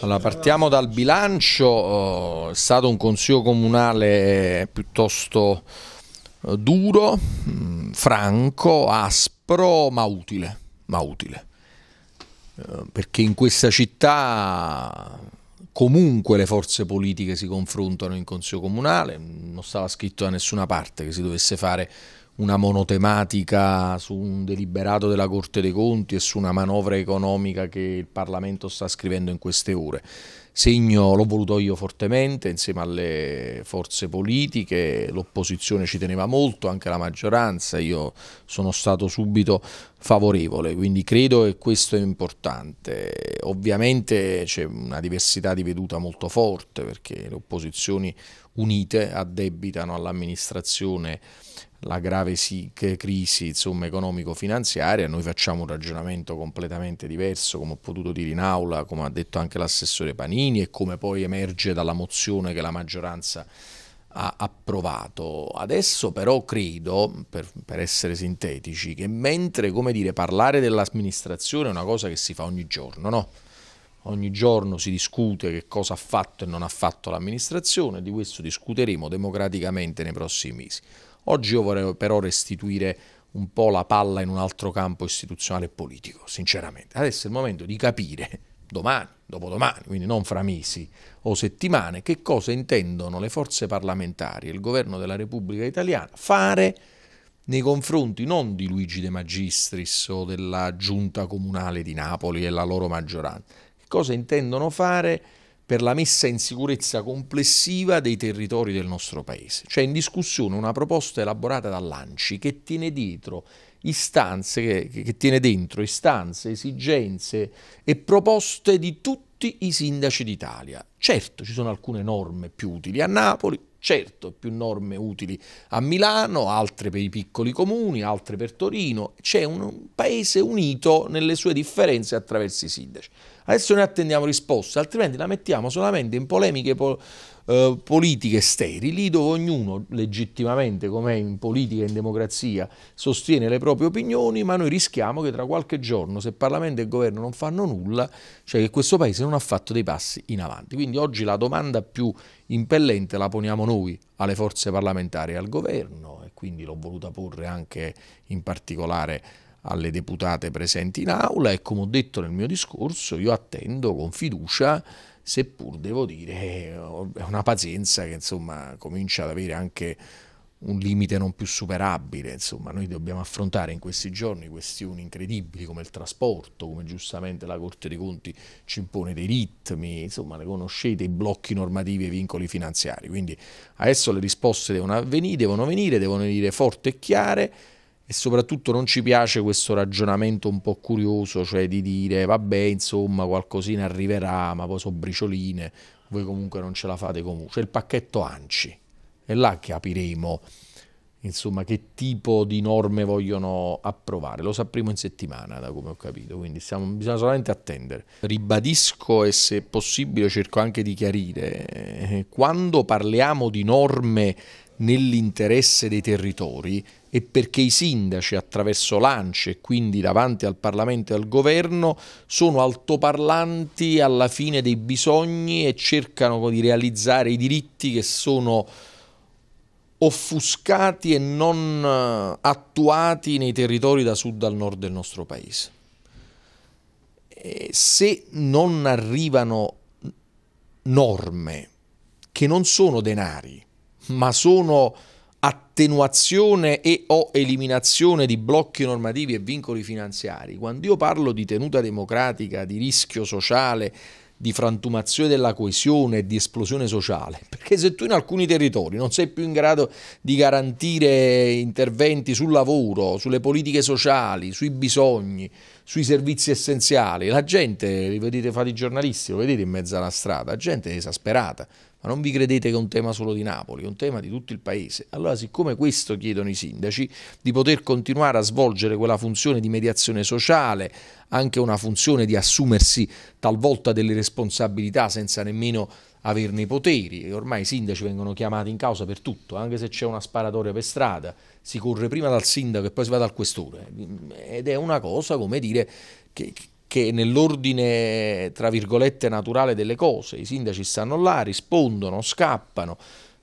Allora, partiamo dal bilancio, eh, è stato un consiglio comunale piuttosto eh, duro, mm, franco, aspro, ma utile, ma utile. Eh, perché in questa città comunque le forze politiche si confrontano in consiglio comunale, non stava scritto da nessuna parte che si dovesse fare una monotematica su un deliberato della Corte dei Conti e su una manovra economica che il Parlamento sta scrivendo in queste ore. Segno l'ho voluto io fortemente insieme alle forze politiche, l'opposizione ci teneva molto, anche la maggioranza, io sono stato subito favorevole, quindi credo che questo è importante. Ovviamente c'è una diversità di veduta molto forte perché le opposizioni unite addebitano all'amministrazione la grave sì, crisi economico-finanziaria, noi facciamo un ragionamento completamente diverso, come ho potuto dire in aula, come ha detto anche l'assessore Panini e come poi emerge dalla mozione che la maggioranza ha approvato. Adesso però credo, per, per essere sintetici, che mentre dire, parlare dell'amministrazione è una cosa che si fa ogni giorno, no? Ogni giorno si discute che cosa ha fatto e non ha fatto l'amministrazione, di questo discuteremo democraticamente nei prossimi mesi Oggi io vorrei però restituire un po' la palla in un altro campo istituzionale e politico, sinceramente. Adesso è il momento di capire, domani, dopodomani, quindi non fra mesi o settimane, che cosa intendono le forze parlamentari e il governo della Repubblica Italiana fare nei confronti non di Luigi De Magistris o della giunta comunale di Napoli e la loro maggioranza, che cosa intendono fare per la messa in sicurezza complessiva dei territori del nostro Paese. C'è in discussione una proposta elaborata dall'ANCI che tiene dietro istanze, che, che tiene dentro istanze, esigenze e proposte di tutti i sindaci d'Italia. Certo ci sono alcune norme più utili a Napoli, certo più norme utili a Milano, altre per i piccoli comuni, altre per Torino. C'è un paese unito nelle sue differenze attraverso i sindaci. Adesso noi attendiamo risposte, altrimenti la mettiamo solamente in polemiche po eh, politiche sterili, dove ognuno legittimamente, come in politica e in democrazia, sostiene le proprie opinioni, ma noi rischiamo che tra qualche giorno, se Parlamento e Governo non fanno nulla, cioè che questo Paese non ha fatto dei passi in avanti. Quindi oggi la domanda più impellente la poniamo noi alle forze parlamentari e al Governo, e quindi l'ho voluta porre anche in particolare alle deputate presenti in aula e come ho detto nel mio discorso io attendo con fiducia seppur devo dire è una pazienza che insomma comincia ad avere anche un limite non più superabile, insomma, noi dobbiamo affrontare in questi giorni questioni incredibili come il trasporto, come giustamente la Corte dei Conti ci impone dei ritmi, insomma, ne conoscete i blocchi normativi e i vincoli finanziari, quindi adesso le risposte devono, avvenire, devono venire, devono venire forti e chiare e soprattutto non ci piace questo ragionamento un po' curioso, cioè di dire vabbè insomma qualcosina arriverà ma poi sono bricioline, voi comunque non ce la fate comunque, c'è il pacchetto ANCI, è là che capiremo insomma che tipo di norme vogliono approvare, lo sapremo in settimana da come ho capito, quindi stiamo, bisogna solamente attendere. Ribadisco e se possibile cerco anche di chiarire, eh, quando parliamo di norme nell'interesse dei territori, e perché i sindaci attraverso l'ANCE e quindi davanti al Parlamento e al Governo sono altoparlanti alla fine dei bisogni e cercano di realizzare i diritti che sono offuscati e non eh, attuati nei territori da sud al nord del nostro paese. E se non arrivano norme che non sono denari, ma sono attenuazione e o eliminazione di blocchi normativi e vincoli finanziari, quando io parlo di tenuta democratica, di rischio sociale, di frantumazione della coesione e di esplosione sociale, perché se tu in alcuni territori non sei più in grado di garantire interventi sul lavoro, sulle politiche sociali, sui bisogni, sui servizi essenziali, la gente, li vedete fate i giornalisti, lo vedete in mezzo alla strada, la gente è esasperata, ma non vi credete che è un tema solo di Napoli, è un tema di tutto il Paese. Allora, siccome questo chiedono i sindaci, di poter continuare a svolgere quella funzione di mediazione sociale, anche una funzione di assumersi talvolta delle responsabilità senza nemmeno averne i poteri e ormai i sindaci vengono chiamati in causa per tutto, anche se c'è una sparatoria per strada, si corre prima dal sindaco e poi si va dal questore ed è una cosa come dire che, che nell'ordine, tra virgolette, naturale delle cose, i sindaci stanno là, rispondono, scappano,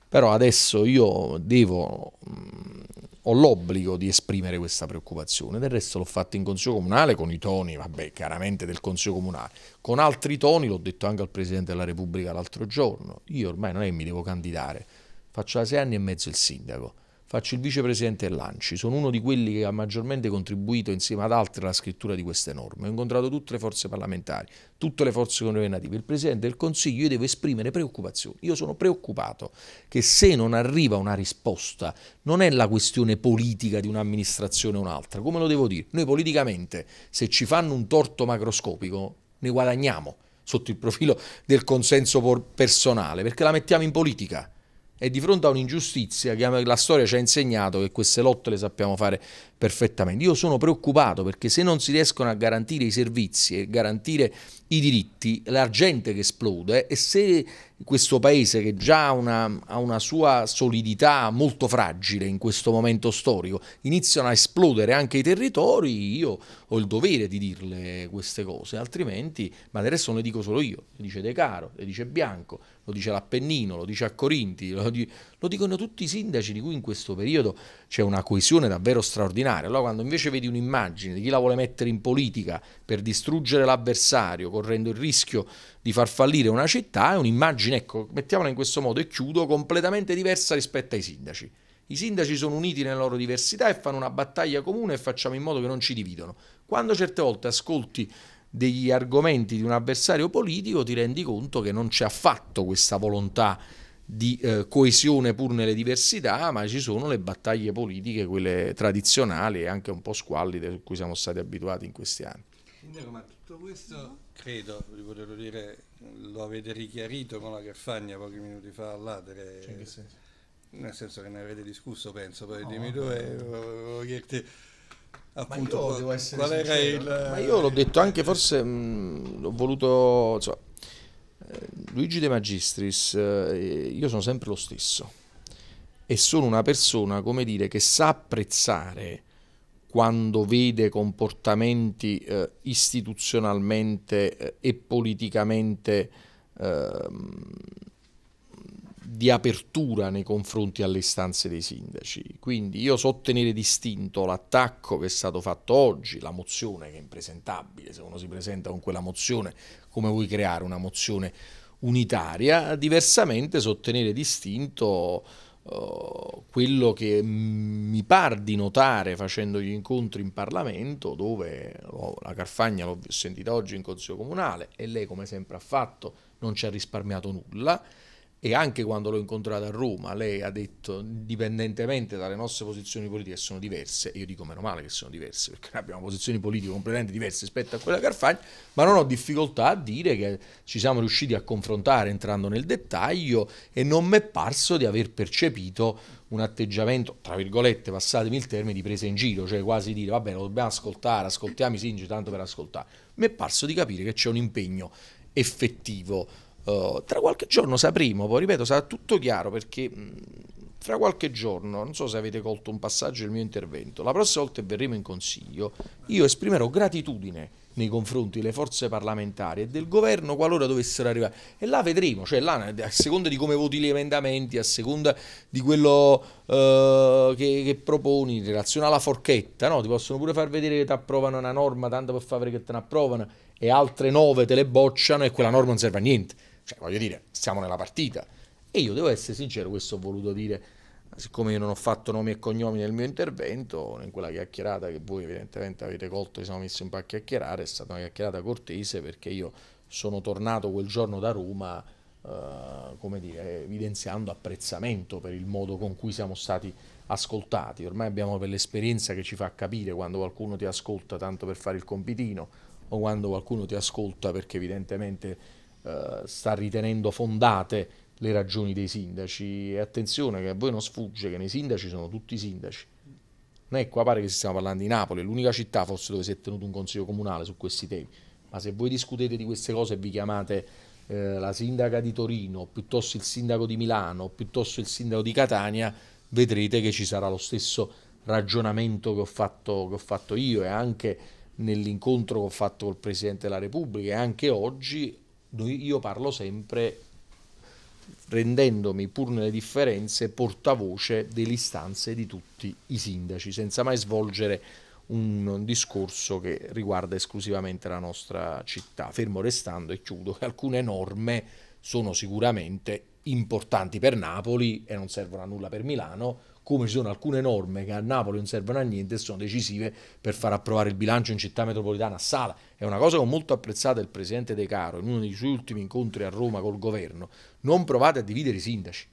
però adesso io devo, mh, mm, ho l'obbligo di esprimere questa preoccupazione, del resto l'ho fatto in Consiglio Comunale con i toni, vabbè, chiaramente del Consiglio Comunale, con altri toni l'ho detto anche al Presidente della Repubblica l'altro giorno, io ormai non è che mi devo candidare, faccio da sei anni e mezzo il sindaco, faccio il vicepresidente dell'ANCI, sono uno di quelli che ha maggiormente contribuito insieme ad altri alla scrittura di queste norme, ho incontrato tutte le forze parlamentari, tutte le forze governative, il Presidente del Consiglio, io devo esprimere preoccupazioni, io sono preoccupato che se non arriva una risposta non è la questione politica di un'amministrazione o un'altra, come lo devo dire? Noi politicamente se ci fanno un torto macroscopico ne guadagniamo sotto il profilo del consenso personale, perché la mettiamo in politica è di fronte a un'ingiustizia che la storia ci ha insegnato che queste lotte le sappiamo fare perfettamente. Io sono preoccupato perché se non si riescono a garantire i servizi e garantire i diritti, la gente che esplode e se questo paese che già ha una, ha una, sua solidità molto fragile in questo momento storico iniziano a esplodere anche i territori, io ho il dovere di dirle queste cose, altrimenti, ma del resto non le dico solo io, le dice De Caro, le dice Bianco, lo dice l'Appennino, lo dice a Corinti, lo, di, lo dicono tutti i sindaci di cui in questo periodo c'è una coesione davvero straordinaria. Allora quando invece vedi un'immagine di chi la vuole mettere in politica per distruggere l'avversario, correndo il rischio di far fallire una città, è un'immagine, ecco, mettiamola in questo modo e chiudo, completamente diversa rispetto ai sindaci. I sindaci sono uniti nella loro diversità e fanno una battaglia comune e facciamo in modo che non ci dividano. Quando certe volte ascolti degli argomenti di un avversario politico ti rendi conto che non c'è affatto questa volontà di eh, coesione pur nelle diversità, ma ci sono le battaglie politiche, quelle tradizionali e anche un po' squallide, su cui siamo stati abituati in questi anni. Sindaco Martini, tutto questo mm-hmm. credo di poterlo dire, lo avete richiarito con la Carfagna pochi minuti fa all'Adere. Cioè, che senso? Nel senso che ne avete discusso, penso, poi no, dimmi tu e volevo chiederti appunto qual era il... Ma io l'ho detto anche forse, mh, mm, l'ho voluto... Cioè, Luigi De Magistris, eh, io sono sempre lo stesso e sono una persona, come dire, che sa apprezzare quando vede comportamenti eh, istituzionalmente eh, e politicamente ehm, di apertura nei confronti alle istanze dei sindaci. Quindi io so tenere distinto l'attacco che è stato fatto oggi, la mozione che è impresentabile, se uno si presenta con quella mozione, come vuoi creare una mozione unitaria, diversamente so tenere distinto eh, quello che mi par di notare facendo gli incontri in Parlamento, dove oh, la Carfagna l'ho sentita oggi in Consiglio Comunale e lei come sempre ha fatto non ci ha risparmiato nulla, e anche quando l'ho incontrata a Roma, lei ha detto, indipendentemente dalle nostre posizioni politiche sono diverse, e io dico meno male che sono diverse, perché abbiamo posizioni politiche completamente diverse rispetto a quella Carfagna, ma non ho difficoltà a dire che ci siamo riusciti a confrontare entrando nel dettaglio e non mi è parso di aver percepito un atteggiamento, tra virgolette, passatemi il termine, di presa in giro, cioè quasi dire, vabbè, lo dobbiamo ascoltare, ascoltiamo i sindaci tanto per ascoltare. Mi è parso di capire che c'è un impegno effettivo Oh, tra qualche giorno sapremo, poi ripeto, sarà tutto chiaro perché mh, mm, fra qualche giorno, non so se avete colto un passaggio del mio intervento, la prossima volta che verremo in consiglio, io esprimerò gratitudine nei confronti delle forze parlamentari e del governo qualora dovessero arrivare. E là vedremo, cioè là, a seconda di come voti gli emendamenti, a seconda di quello eh, che, che, proponi in relazione alla forchetta, no? ti possono pure far vedere che ti approvano una norma, tanto per fare che te ne approvano, e altre nove te le bocciano e quella norma non serve a niente. Cioè, voglio dire, siamo nella partita. E io devo essere sincero, questo ho voluto dire, siccome io non ho fatto nomi e cognomi nel mio intervento, in quella chiacchierata che voi evidentemente avete colto, ci siamo messi un po' a chiacchierare, è stata una chiacchierata cortese perché io sono tornato quel giorno da Roma, eh, come dire, evidenziando apprezzamento per il modo con cui siamo stati ascoltati. Ormai abbiamo quell'esperienza che ci fa capire quando qualcuno ti ascolta tanto per fare il compitino o quando qualcuno ti ascolta perché evidentemente eh, sta ritenendo fondate le ragioni dei sindaci. E attenzione che a voi non sfugge che nei sindaci sono tutti sindaci. Non è qua pare che stiamo parlando di Napoli, l'unica città forse dove si è tenuto un consiglio comunale su questi temi. Ma se voi discutete di queste cose e vi chiamate eh, la sindaca di Torino, piuttosto il sindaco di Milano, piuttosto il sindaco di Catania, vedrete che ci sarà lo stesso ragionamento che ho fatto, che ho fatto io e anche nell'incontro che ho fatto col Presidente della Repubblica e anche oggi io parlo sempre rendendomi pur nelle differenze portavoce delle istanze di tutti i sindaci, senza mai svolgere un discorso che riguarda esclusivamente la nostra città, fermo restando e chiudo che alcune norme sono sicuramente importanti per Napoli e non servono a nulla per Milano, come ci sono alcune norme che a Napoli non servono a niente e sono decisive per far approvare il bilancio in città metropolitana a sala. È una cosa che ho molto apprezzato il presidente De Caro in uno dei suoi ultimi incontri a Roma col governo. Non provate a dividere i sindaci,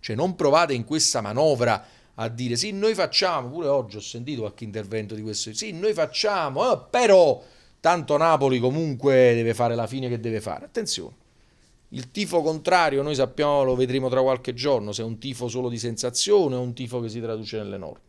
cioè non provate in questa manovra a dire sì, noi facciamo, pure oggi ho sentito qualche intervento di questo, sì, noi facciamo, eh, però tanto Napoli comunque deve fare la fine che deve fare. Attenzione, il tifo contrario, noi sappiamo, lo vedremo tra qualche giorno, se è un tifo solo di sensazione o un tifo che si traduce nelle norme.